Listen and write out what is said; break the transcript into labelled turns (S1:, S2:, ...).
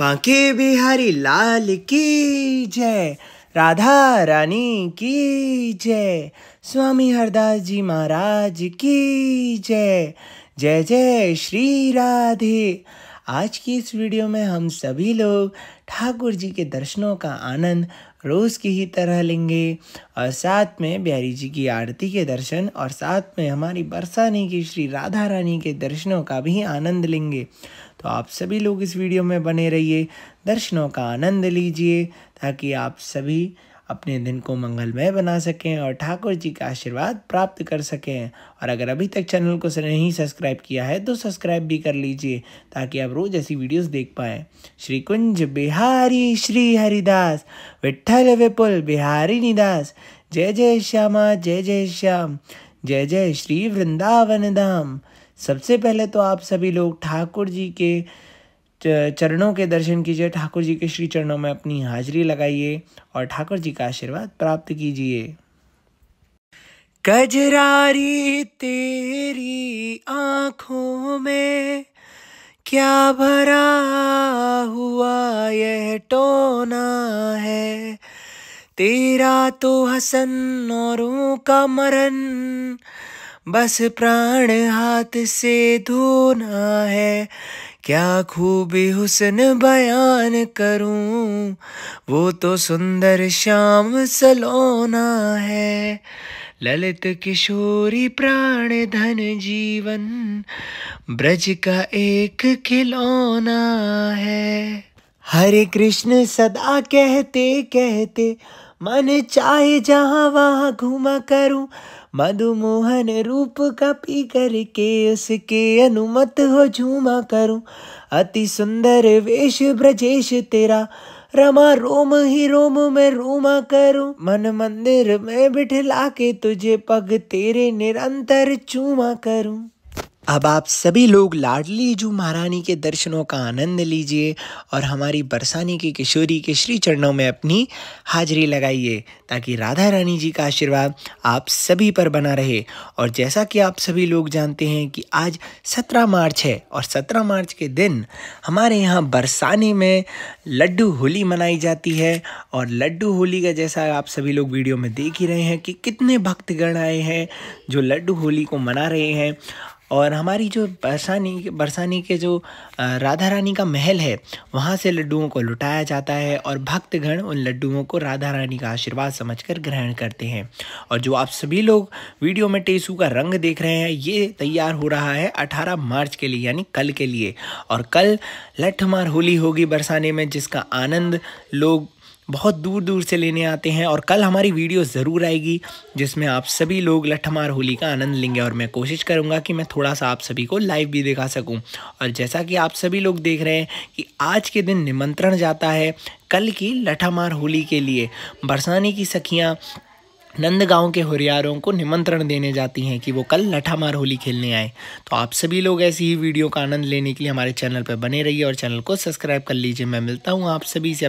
S1: बांके बिहारी लाल की जय राधा रानी की जय स्वामी हरदास जी महाराज की जय जय जय श्री राधे आज की इस वीडियो में हम सभी लोग ठाकुर जी के दर्शनों का आनंद रोज़ की ही तरह लेंगे और साथ में बिहारी जी की आरती के दर्शन और साथ में हमारी बरसानी की श्री राधा रानी के दर्शनों का भी आनंद लेंगे तो आप सभी लोग इस वीडियो में बने रहिए दर्शनों का आनंद लीजिए ताकि आप सभी अपने दिन को मंगलमय बना सकें और ठाकुर जी का आशीर्वाद प्राप्त कर सकें और अगर अभी तक चैनल को नहीं सब्सक्राइब किया है तो सब्सक्राइब भी कर लीजिए ताकि आप रोज़ ऐसी वीडियोस देख पाएँ श्री कुंज बिहारी श्री हरिदास विठल विपुल बिहारी निदास जय जय श्यामा जय जय श्याम जय जय श्री वृंदावन धाम सबसे पहले तो आप सभी लोग ठाकुर जी के चरणों के दर्शन कीजिए ठाकुर जी के श्री चरणों में अपनी हाजिरी लगाइए और ठाकुर जी का आशीर्वाद प्राप्त कीजिए कजरारी तेरी आंखों में क्या भरा हुआ यह टोना है तेरा तो हसन औरों का मरन बस प्राण हाथ से धोना है क्या खूब हुसन बयान करूं वो तो सुंदर शाम सलोना है ललित किशोरी प्राण धन जीवन ब्रज का एक खिलौना है हरे कृष्ण सदा कहते कहते मन चाहे जहाँ वहाँ घूमा करूं मधुमोहन रूप का पी करके उसके अनुमत हो झूमा करूँ अति सुंदर वेश ब्रजेश तेरा रमा रोम ही रोम में रोमा करूँ मन मंदिर में बिठला के तुझे पग तेरे निरंतर चूमा करूँ अब आप सभी लोग लाडली जू महारानी के दर्शनों का आनंद लीजिए और हमारी बरसानी की किशोरी के श्री चरणों में अपनी हाजिरी लगाइए ताकि राधा रानी जी का आशीर्वाद आप सभी पर बना रहे और जैसा कि आप सभी लोग जानते हैं कि आज 17 मार्च है और 17 मार्च के दिन हमारे यहाँ बरसानी में लड्डू होली मनाई जाती है और लड्डू होली का जैसा आप सभी लोग वीडियो में देख ही रहे हैं कि कितने भक्तगण आए हैं जो लड्डू होली को मना रहे हैं और हमारी जो बरसानी बरसानी के जो राधा रानी का महल है वहाँ से लड्डुओं को लुटाया जाता है और भक्तगण उन लड्डुओं को राधा रानी का आशीर्वाद समझकर ग्रहण करते हैं और जो आप सभी लोग वीडियो में टेसू का रंग देख रहे हैं ये तैयार हो रहा है 18 मार्च के लिए यानी कल के लिए और कल लठमार होली होगी बरसाने में जिसका आनंद लोग बहुत दूर दूर से लेने आते हैं और कल हमारी वीडियो ज़रूर आएगी जिसमें आप सभी लोग लठमार होली का आनंद लेंगे और मैं कोशिश करूँगा कि मैं थोड़ा सा आप सभी को लाइव भी दिखा सकूँ और जैसा कि आप सभी लोग देख रहे हैं कि आज के दिन निमंत्रण जाता है कल की लठामार होली के लिए बरसाने की सखियाँ नंदगांव के हुरियारों को निमंत्रण देने जाती हैं कि वो कल लठामार होली खेलने आए तो आप सभी लोग ऐसी ही वीडियो का आनंद लेने के लिए हमारे चैनल पर बने रहिए और चैनल को सब्सक्राइब कर लीजिए मैं मिलता हूँ आप सभी से